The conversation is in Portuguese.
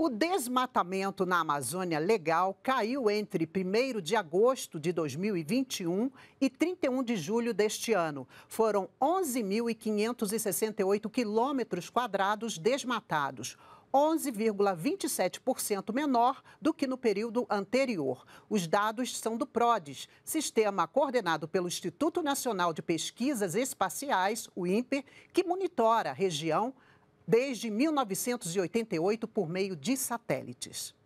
O desmatamento na Amazônia legal caiu entre 1 de agosto de 2021 e 31 de julho deste ano. Foram 11.568 quilômetros quadrados desmatados. 11,27% menor do que no período anterior. Os dados são do PRODES, sistema coordenado pelo Instituto Nacional de Pesquisas Espaciais, o INPE, que monitora a região desde 1988 por meio de satélites.